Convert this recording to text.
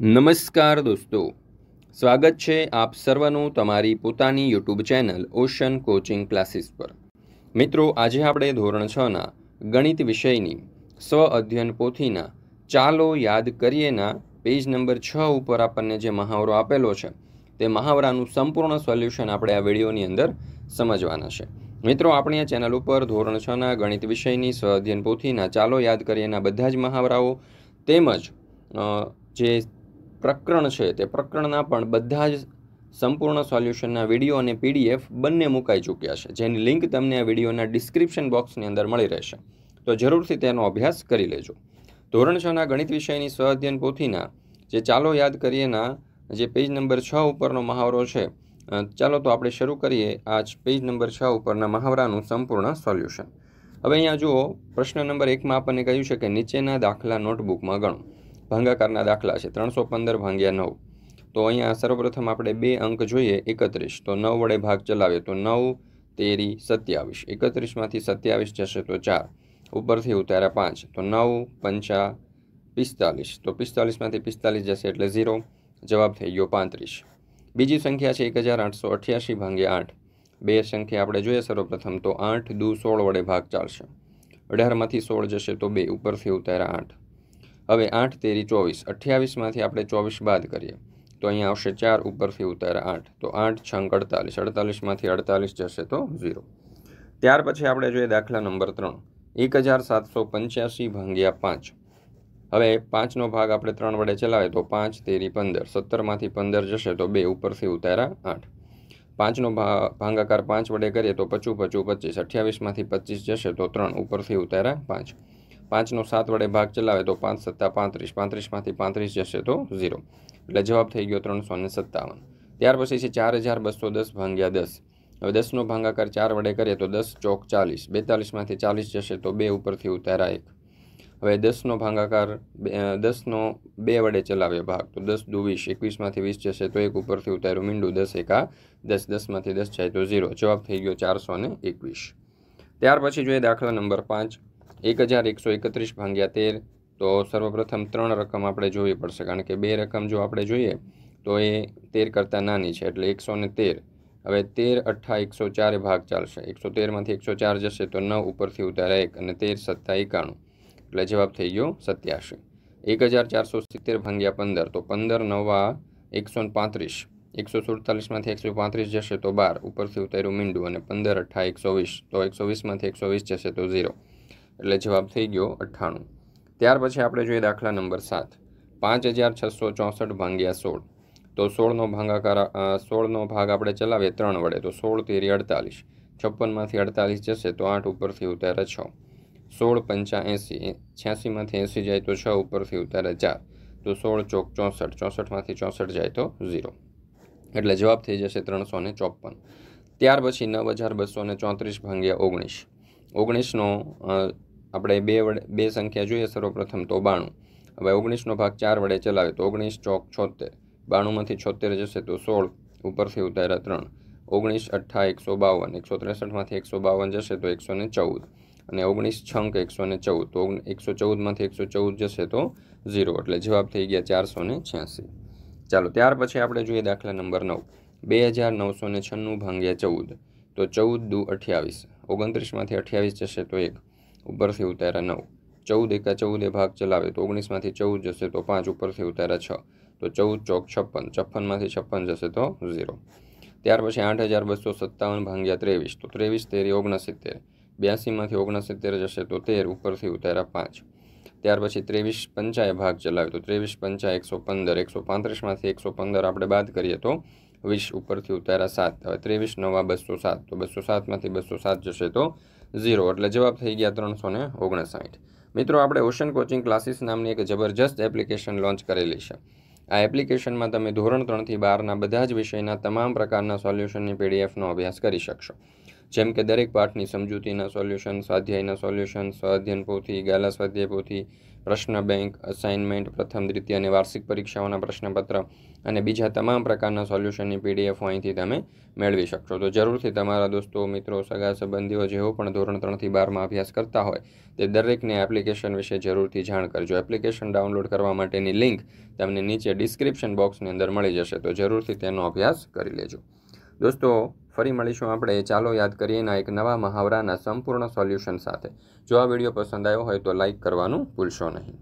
નમસ્કાર દોસ્તો સ્વાગત છે આપ સર્વનું તમારી પોતાની YouTube channel Ocean coaching classes પર મિત્રો આજે આપણે ધોરણ છના ગણિત વિષયની સ્વ અધ્યયન પોથીના ચાલો યાદ કરીએના પેજ નંબર છ ઉપર આપણને જે મહાવરો આપેલો છે તે મહાવરાનું સંપૂર્ણ સોલ્યુશન આપણે આ વિડીયોની અંદર સમજવાના છે મિત્રો આપણી આ ચેનલ ઉપર ધોરણ છના ગણિત વિષયની સ્વ અધ્યયન પોથીના ચાલો યાદ કરીએના બધા જ મહાવરાઓ તેમજ જે પ્રકરણ છે તે પ્રકરણના પણ બધા જ સંપૂર્ણ સોલ્યુશનના વિડીયો અને પીડીએફ બંને મુકાઈ ચૂક્યા છે જેની લિંક તમને આ વિડીયોના ડિસ્ક્રિપ્શન બોક્સની અંદર મળી રહેશે તો જરૂરથી તેનો અભ્યાસ કરી લેજો ધોરણ છના ગણિત વિષયની સ્વઅધ્યયન પોથીના જે ચાલો યાદ કરીએના જે પેજ નંબર છ ઉપરનો મહાવરો છે ચાલો તો આપણે શરૂ કરીએ આ પેજ નંબર છ ઉપરના મહાવરાનું સંપૂર્ણ સોલ્યુશન હવે અહીંયા જુઓ પ્રશ્ન નંબર એકમાં આપણને કહ્યું છે કે નીચેના દાખલા નોટબુકમાં ગણો ભાંગાકારના દાખલા છે ત્રણસો પંદર ભાંગ્યા નવ તો અહીંયા સર્વપ્રથમ આપણે બે અંક જોઈએ એકત્રીસ તો નવ વડે ભાગ ચલાવીએ તો નવ તેરી સત્યાવીસ એકત્રીસમાંથી સત્યાવીસ જશે તો ચાર ઉપરથી ઉતાર્યા પાંચ તો નવ પંચા પિસ્તાલીસ તો પિસ્તાલીસમાંથી પિસ્તાલીસ જશે એટલે ઝીરો જવાબ થઈ ગયો પાંત્રીસ બીજી સંખ્યા છે એક હજાર આઠસો અઠ્યાસી ભાંગ્યા આઠ બે સંખ્યા આપણે જોઈએ સર્વપ્રથમ તો આઠ દુ સોળ વડે ભાગ ચાલશે અઢારમાંથી સોળ જશે તો બે ઉપરથી ઉતાર્યા આઠ હવે આઠ તેરી ચોવીસ અઠ્યાવીસમાંથી આપણે ચોવીસ બાદ કરીએ તો અહીંયા આવશે ચાર ઉપરથી ઉતારા આઠ તો આઠ છંગ અડતાલીસ અડતાલીસમાંથી અડતાલીસ જશે તો ઝીરો ત્યાર પછી આપણે જોઈએ દાખલા નંબર ત્રણ એક હજાર સાતસો પંચ્યાસી ભાંગ્યા પાંચ હવે પાંચનો ભાગ આપણે ત્રણ વડે ચલાવે તો પાંચ તેરી પંદર સત્તરમાંથી પંદર જશે તો બે ઉપરથી ઉતારા આઠ પાંચનો ભાંગાકાર પાંચ વડે કરીએ તો પચું પચું પચીસ અઠ્યાવીસમાંથી પચીસ જશે તો ત્રણ ઉપરથી ઉતારા પાંચ પાંચનો સાત વડે ભાગ ચલાવે તો પાંચ સત્તા પાંત્રીસ પાંત્રીસમાંથી પાંત્રીસ જશે તો ઝીરો એટલે જવાબ થઈ ગયો ત્રણસો સત્તાવન ત્યાર પછી છે ચાર હજાર બસો દસ ભાંગ્યા દસ હવે દસનો ભાંગાકાર ચાર વડે કરીએ તો દસ ચોક ચાલીસ બેતાલીસમાંથી ચાલીસ જશે તો બે ઉપરથી ઉતારા એક હવે દસનો ભાંગાકાર દસનો બે વડે ચલાવ્યો ભાગ તો દસ દુ વીસ એકવીસમાંથી વીસ જશે તો એક ઉપરથી ઉતાર્યું મીંડું દસ એકા દસ દસમાંથી દસ જાય તો ઝીરો જવાબ થઈ ગયો ચારસો એકવીસ ત્યાર પછી જોઈએ દાખલા નંબર પાંચ એક હજાર એકસો એકત્રીસ ભાંગ્યા તેર તો સર્વપ્રથમ ત્રણ રકમ આપણે જોવી પડશે કારણ કે બે રકમ જો આપણે જોઈએ તો એ તેર કરતાં નાની છે એટલે એકસો ને તેર હવે તેર અઠ્ઠા એકસો ચારે ભાગ ચાલશે એકસો તેરમાંથી એકસો ચાર જશે તો નવ ઉપરથી ઉતારા એક અને તેર સત્તા એકાણું એટલે જવાબ થઈ ગયો સત્યાસી એક હજાર ચારસો સિત્તેર ભાંગ્યા પંદર તો પંદર નવા એકસો પાંત્રીસ એકસો સુડતાલીસમાંથી એકસો પાંત્રીસ જશે તો બાર ઉપરથી ઉતાર્યું મીંડું અને પંદર અઠ્ઠા એકસો વીસ તો એકસો વીસમાંથી એકસો વીસ જશે તો ઝીરો એટલે જવાબ થઈ ગયો અઠ્ઠાણું ત્યાર પછી આપણે જોઈએ દાખલા નંબર સાત પાંચ હજાર છસો ચોસઠ ભાંગ્યા સોળ તો સોળનો ભાગાકાર સોળનો ભાગ આપણે ચલાવીએ ત્રણ વડે તો સોળ તેરી અડતાલીસ છપ્પનમાંથી અડતાલીસ જશે તો આઠ ઉપરથી ઉતારે છ સોળ પંચા એંસી છ્યાસીમાંથી એંસી જાય તો છ ઉપરથી ઉતારે ચાર તો સોળ ચોક ચોસઠ ચોસઠમાંથી ચોસઠ જાય તો ઝીરો એટલે જવાબ થઈ જશે ત્રણસો ને ચોપ્પન ત્યાર પછી નવ હજાર બસો ને ચોત્રીસ ભાંગ્યા ઓગણીસ ઓગણીસનો આપણે બે વડે બે સંખ્યા જોઈએ સર્વપ્રથમ તો બાણું હવે ઓગણીસનો ભાગ ચાર વડે ચલાવે તો ઓગણીસ ચોક છોતેર બાણુંમાંથી છોતેર જશે તો સોળ ઉપરથી ઉતાર્યા ત્રણ ઓગણીસ અઠ્ઠા એકસો બાવન એકસો ત્રેસઠમાંથી એકસો બાવન જશે તો એકસો ને ચૌદ અને ઓગણીસ છંક એકસો ને ચૌદ તો એકસો ચૌદમાંથી એકસો ચૌદ જશે તો ઝીરો એટલે જવાબ થઈ ગયા ચારસો ને છ્યાસી ચાલો ત્યાર પછી આપણે જોઈએ દાખલા નંબર નવ બે હજાર નવસો ને છન્નું ભાંગ્યા ચૌદ તો ચૌદ દુ અઠ્યાવીસ ઓગણત્રીસમાંથી અઠ્યાવીસ જશે તો એક ઉપરથી ઉતાર્યા નવ ચૌદ એકા ચૌદે ભાગ ચલાવે તો ઓગણીસમાંથી ચૌદ જશે તો પાંચ ઉપરથી ઉતાર્યા છ તો ચૌદ ચોક છપ્પન છપ્પનમાંથી છપ્પન જશે તો ઝીરો ત્યાર પછી આઠ હજાર બસો સત્તાવન ભાંગ્યા ત્રેવીસ તો ત્રેવીસ તેરી ઓગણસિત્તેર બ્યાસીમાંથી ઓગણસિત્તેર જશે તો તેર ઉપરથી ઉતાર્યા પાંચ ત્યાર પછી ત્રેવીસ પંચાએ ભાગ ચલાવ્યો તો ત્રેવીસ પંચા એકસો પંદર એકસો પાંત્રીસમાંથી એકસો પંદર આપણે બાદ કરીએ તો વીસ ઉપરથી ઉતાર્યા સાત હવે ત્રેવીસ નવા બસો સાત તો બસો સાતમાંથી બસો સાત જશે તો ઝીરો એટલે જવાબ થઈ ગયા ત્રણસો ને ઓગણસાઠ મિત્રો આપણે ઓશન કોચિંગ ક્લાસીસ નામની એક જબરજસ્ત એપ્લિકેશન લોન્ચ કરેલી છે આ એપ્લિકેશનમાં તમે ધોરણ ત્રણથી બારના બધા જ વિષયના તમામ પ્રકારના સોલ્યુશનની પીડીએફનો અભ્યાસ કરી શકશો જેમ કે દરેક પાઠની સમજૂતીના સોલ્યુશન સ્વાધ્યાયના સોલ્યુશન સ્વાધ્યન પોથી ગાલા સ્વાધ્યાય પોથી પ્રશ્ન બેંક અસાઇનમેન્ટ પ્રથમ દ્વિતીય અને વાર્ષિક પરીક્ષાઓના પ્રશ્નપત્ર અને બીજા તમામ પ્રકારના સોલ્યુશનની પીડીએફ અહીંથી તમે મેળવી શકશો તો જરૂરથી તમારા દોસ્તો મિત્રો સગા સંબંધીઓ જેઓ પણ ધોરણ ત્રણથી બારમાં અભ્યાસ કરતા હોય તે દરેકને એપ્લિકેશન વિશે જરૂરથી જાણ કરજો એપ્લિકેશન ડાઉનલોડ કરવા માટેની લિંક તમને નીચે ડિસ્ક્રિપ્શન બોક્સની અંદર મળી જશે તો જરૂરથી તેનો અભ્યાસ કરી લેજો દોસ્તો ફરી મળીશું આપણે ચાલો યાદ કરીએના એક નવા મહાવરાના સંપૂર્ણ સોલ્યુશન સાથે જો આ વિડીયો પસંદ આવ્યો હોય તો લાઇક કરવાનું ભૂલશો નહીં